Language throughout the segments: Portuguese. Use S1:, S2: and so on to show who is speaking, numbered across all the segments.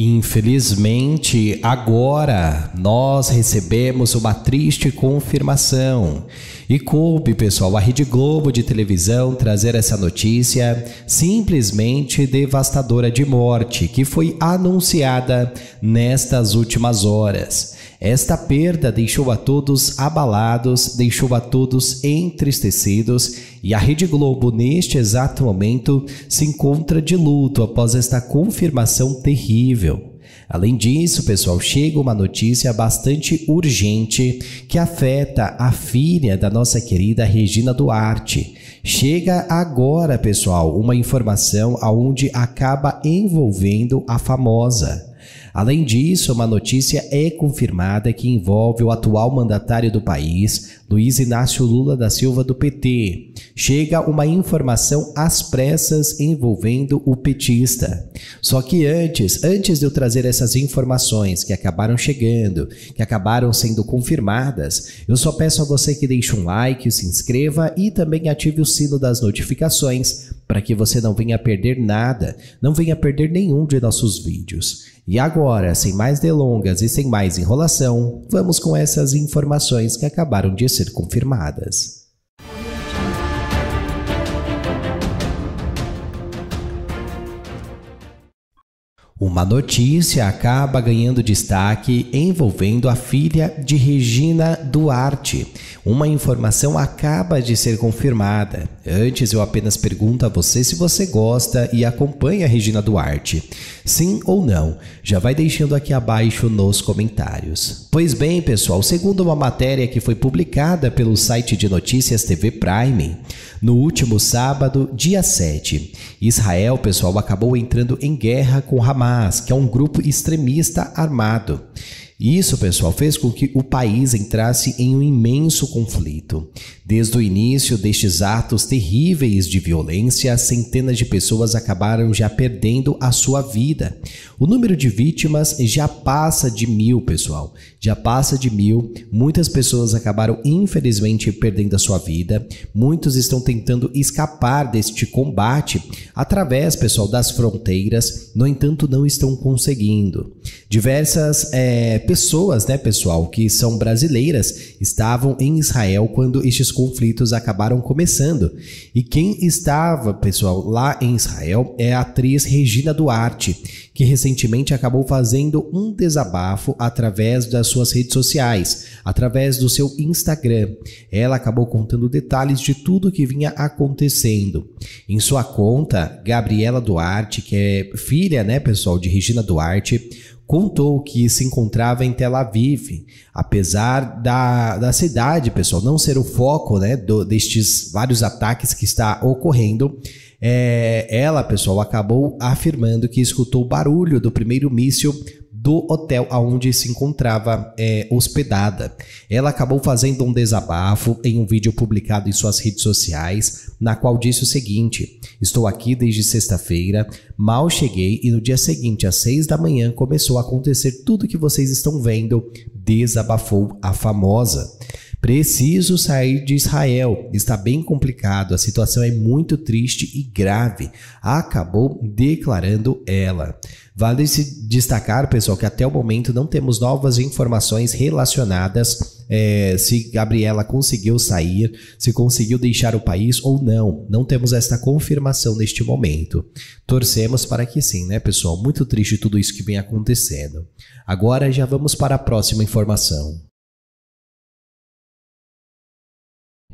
S1: Infelizmente, agora nós recebemos uma triste confirmação e coube, pessoal, a Rede Globo de televisão trazer essa notícia simplesmente devastadora de morte que foi anunciada nestas últimas horas. Esta perda deixou a todos abalados, deixou a todos entristecidos e a Rede Globo, neste exato momento, se encontra de luto após esta confirmação terrível. Além disso, pessoal, chega uma notícia bastante urgente que afeta a filha da nossa querida Regina Duarte. Chega agora, pessoal, uma informação aonde acaba envolvendo a famosa. Além disso, uma notícia é confirmada que envolve o atual mandatário do país, Luiz Inácio Lula da Silva do PT. Chega uma informação às pressas envolvendo o petista. Só que antes, antes de eu trazer essas informações que acabaram chegando, que acabaram sendo confirmadas, eu só peço a você que deixe um like, se inscreva e também ative o sino das notificações para que você não venha perder nada, não venha perder nenhum de nossos vídeos. E agora, sem mais delongas e sem mais enrolação, vamos com essas informações que acabaram de ser confirmadas. Uma notícia acaba ganhando destaque envolvendo a filha de Regina Duarte. Uma informação acaba de ser confirmada. Antes, eu apenas pergunto a você se você gosta e acompanha Regina Duarte. Sim ou não? Já vai deixando aqui abaixo nos comentários. Pois bem, pessoal, segundo uma matéria que foi publicada pelo site de notícias TV Prime, no último sábado, dia 7, Israel, pessoal, acabou entrando em guerra com Hamas Hamas, que é um grupo extremista armado. Isso, pessoal, fez com que o país entrasse em um imenso conflito. Desde o início destes atos terríveis de violência, centenas de pessoas acabaram já perdendo a sua vida. O número de vítimas já passa de mil, pessoal. Já passa de mil. Muitas pessoas acabaram, infelizmente, perdendo a sua vida. Muitos estão tentando escapar deste combate através, pessoal, das fronteiras. No entanto, não estão conseguindo. Diversas. É, pessoas, né, pessoal, que são brasileiras, estavam em Israel quando estes conflitos acabaram começando. E quem estava, pessoal, lá em Israel é a atriz Regina Duarte, que recentemente acabou fazendo um desabafo através das suas redes sociais, através do seu Instagram. Ela acabou contando detalhes de tudo que vinha acontecendo. Em sua conta, Gabriela Duarte, que é filha, né, pessoal, de Regina Duarte, contou que se encontrava em Tel Aviv, apesar da, da cidade, pessoal, não ser o foco né, do, destes vários ataques que está ocorrendo. É, ela, pessoal, acabou afirmando que escutou o barulho do primeiro míssil do hotel aonde se encontrava é, hospedada. Ela acabou fazendo um desabafo em um vídeo publicado em suas redes sociais, na qual disse o seguinte: Estou aqui desde sexta-feira, mal cheguei e no dia seguinte, às seis da manhã, começou a acontecer tudo que vocês estão vendo, desabafou a famosa. Preciso sair de Israel. Está bem complicado. A situação é muito triste e grave. Acabou declarando ela. Vale se destacar, pessoal, que até o momento não temos novas informações relacionadas é, se Gabriela conseguiu sair, se conseguiu deixar o país ou não. Não temos esta confirmação neste momento. Torcemos para que sim, né, pessoal? Muito triste tudo isso que vem acontecendo. Agora já vamos para a próxima informação.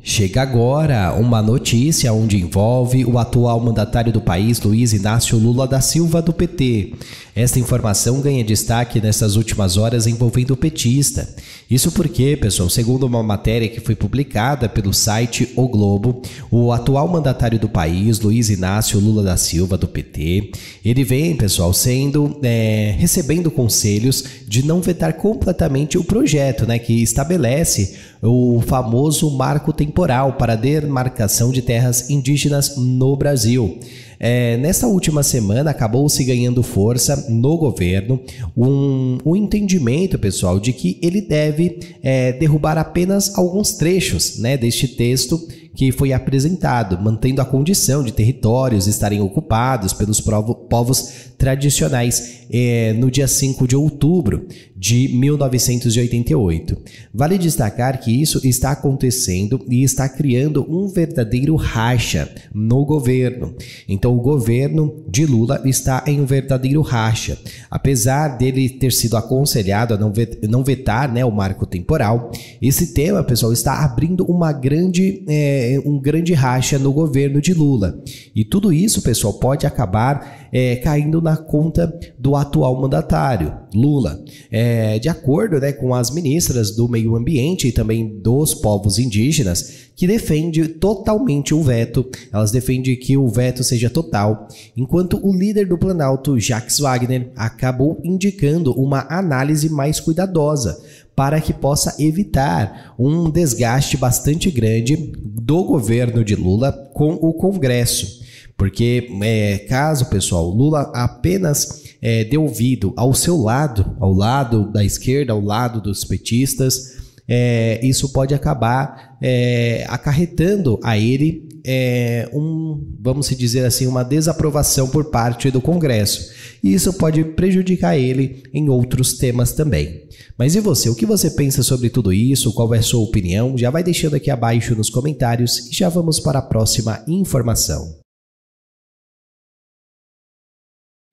S1: Chega agora uma notícia onde envolve o atual mandatário do país, Luiz Inácio Lula da Silva, do PT. Esta informação ganha destaque nessas últimas horas envolvendo o petista. Isso porque, pessoal, segundo uma matéria que foi publicada pelo site O Globo, o atual mandatário do país, Luiz Inácio Lula da Silva, do PT, ele vem, pessoal, sendo é, recebendo conselhos de não vetar completamente o projeto, né, que estabelece o famoso marco temporal para demarcação de terras indígenas no Brasil. É, nesta última semana acabou se ganhando força no governo um, um entendimento, pessoal, de que ele deve é, derrubar apenas alguns trechos né, deste texto que foi apresentado, mantendo a condição de territórios estarem ocupados pelos povos tradicionais eh, no dia 5 de outubro de 1988. Vale destacar que isso está acontecendo e está criando um verdadeiro racha no governo. Então, o governo de Lula está em um verdadeiro racha. Apesar dele ter sido aconselhado a não vetar né, o marco temporal, esse tema, pessoal, está abrindo uma grande. Eh, é um grande racha no governo de Lula. E tudo isso, pessoal, pode acabar é, caindo na conta do atual mandatário, Lula. É, de acordo né, com as ministras do Meio Ambiente e também dos povos indígenas, que defende totalmente o veto, elas defendem que o veto seja total, enquanto o líder do Planalto, Jacques Wagner, acabou indicando uma análise mais cuidadosa para que possa evitar um desgaste bastante grande do governo de Lula com o Congresso. Porque, é, caso, pessoal, Lula apenas é, dê ouvido ao seu lado, ao lado da esquerda, ao lado dos petistas, é, isso pode acabar é, acarretando a ele é, um, vamos dizer assim, uma desaprovação por parte do Congresso. E isso pode prejudicar ele em outros temas também. Mas e você? O que você pensa sobre tudo isso? Qual é a sua opinião? Já vai deixando aqui abaixo nos comentários e já vamos para a próxima informação.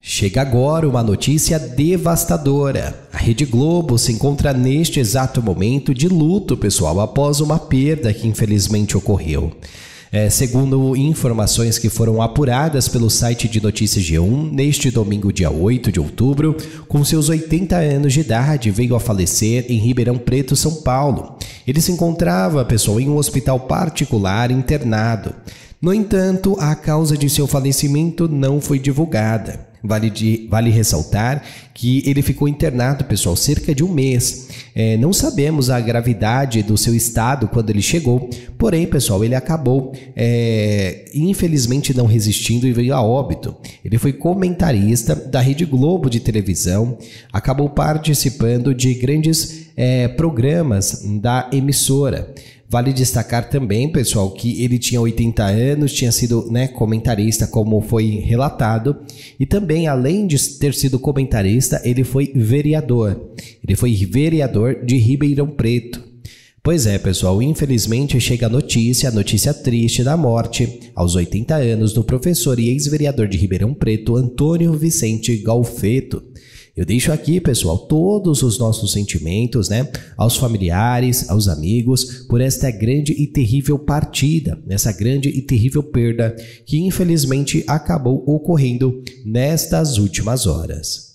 S1: Chega agora uma notícia devastadora. A Rede Globo se encontra neste exato momento de luto pessoal após uma perda que infelizmente ocorreu. É, segundo informações que foram apuradas pelo site de notícias G1, neste domingo, dia 8 de outubro, com seus 80 anos de idade, veio a falecer em Ribeirão Preto, São Paulo. Ele se encontrava, pessoal, em um hospital particular internado. No entanto, a causa de seu falecimento não foi divulgada. Vale, de, vale ressaltar que ele ficou internado, pessoal, cerca de um mês. É, não sabemos a gravidade do seu estado quando ele chegou, porém, pessoal, ele acabou é, infelizmente não resistindo e veio a óbito. Ele foi comentarista da Rede Globo de televisão, acabou participando de grandes é, programas da emissora. Vale destacar também, pessoal, que ele tinha 80 anos, tinha sido né, comentarista, como foi relatado, e também, além de ter sido comentarista, ele foi vereador. Ele foi vereador de Ribeirão Preto. Pois é, pessoal, infelizmente chega a notícia, a notícia triste da morte, aos 80 anos, do professor e ex-vereador de Ribeirão Preto, Antônio Vicente Galfeto. Eu deixo aqui, pessoal, todos os nossos sentimentos, né, aos familiares, aos amigos, por esta grande e terrível partida, nessa grande e terrível perda que infelizmente acabou ocorrendo nestas últimas horas.